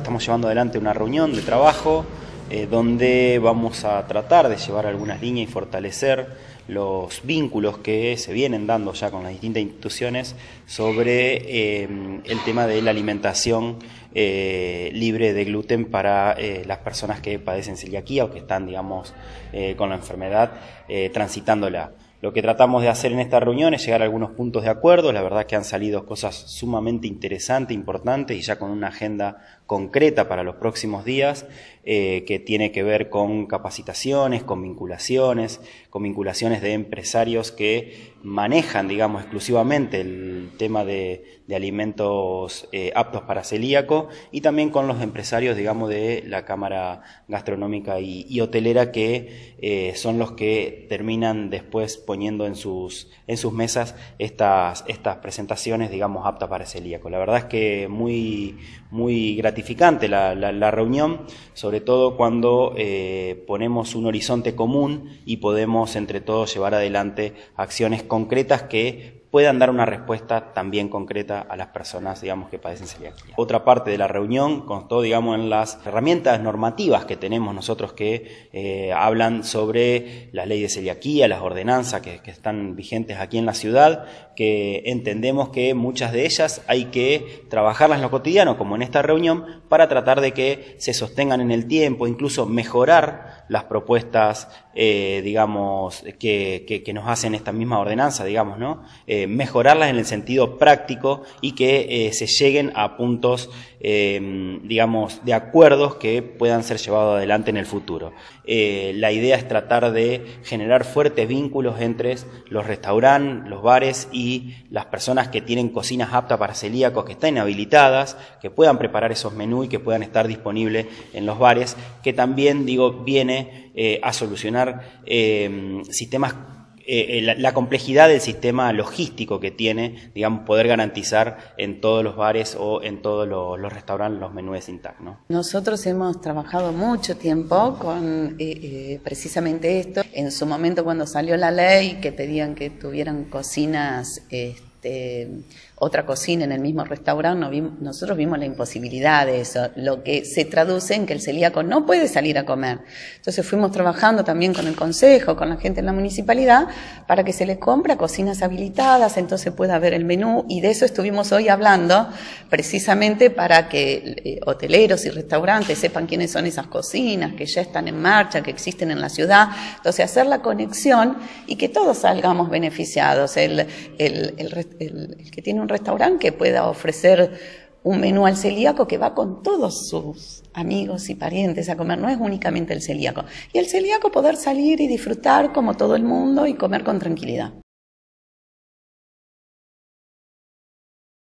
Estamos llevando adelante una reunión de trabajo eh, donde vamos a tratar de llevar algunas líneas y fortalecer los vínculos que se vienen dando ya con las distintas instituciones sobre eh, el tema de la alimentación eh, libre de gluten para las personas que padecen celiaquía o que están, digamos, con la enfermedad transitándola. Lo que tratamos de hacer en esta reunión es llegar a algunos puntos de acuerdo. La verdad que han salido cosas sumamente interesantes, importantes y ya con una agenda concreta para los próximos días eh, que tiene que ver con capacitaciones, con vinculaciones, con vinculaciones de empresarios que manejan, digamos, exclusivamente el tema de, alimentos eh, aptos para celíaco y también con los empresarios, digamos, de la Cámara Gastronómica y, Hotelera que eh, son los que terminan después poniendo en sus, en sus mesas estas, estas presentaciones, digamos, aptas para celíaco. La verdad es que muy, muy gratificante la, la, reunión, sobre todo cuando eh, ponemos un horizonte común y podemos entre todos llevar adelante acciones concretas que puedan dar una respuesta también concreta a las personas, digamos, que padecen celiaquía. Otra parte de la reunión constó, digamos, en las herramientas normativas que tenemos nosotros que eh, hablan sobre las leyes de celiaquía, las ordenanzas que, que, están vigentes aquí en la ciudad, que entendemos que muchas de ellas hay que trabajarlas en lo cotidiano, como en esta reunión, para tratar de que se sostengan en el tiempo, incluso mejorar las propuestas, eh, digamos, que, nos hacen esta misma ordenanza, digamos, ¿no? Eh, mejorarlas en el sentido práctico y que eh, se lleguen a puntos, em, digamos, de acuerdos que puedan ser llevados adelante en el futuro. la idea es tratar de generar fuertes vínculos entre los restaurantes, los bares y las personas que tienen cocinas aptas para celíacos, que estén habilitadas, que puedan preparar esos menús y que puedan estar disponibles en los bares, que también, digo, viene eh, a solucionar eh, sistemas eh, la, complejidad del sistema logístico que tiene, digamos, poder garantizar en todos los bares o en todos los, restaurantes los menús intactos. Nosotros hemos trabajado mucho tiempo con precisamente esto. En su momento cuando salió la ley que pedían que tuvieran cocinas... Este, este, otra cocina en el mismo restaurante, nosotros vimos la imposibilidad de eso, lo que se traduce en que el celíaco no puede salir a comer. Entonces fuimos trabajando también con el consejo, con la gente en la municipalidad, para que se les compra cocinas habilitadas, entonces pueda ver el menú, y de eso estuvimos hoy hablando, precisamente para que eh, hoteleros y restaurantes sepan quiénes son esas cocinas, que ya están en marcha, que existen en la ciudad, entonces hacer la conexión y que todos salgamos beneficiados, el, el, el, que tiene un restaurante que pueda ofrecer un menú al celíaco que va con todos sus amigos y parientes a comer, no es únicamente el celíaco. Y el celíaco poder salir y disfrutar como todo el mundo y comer con tranquilidad.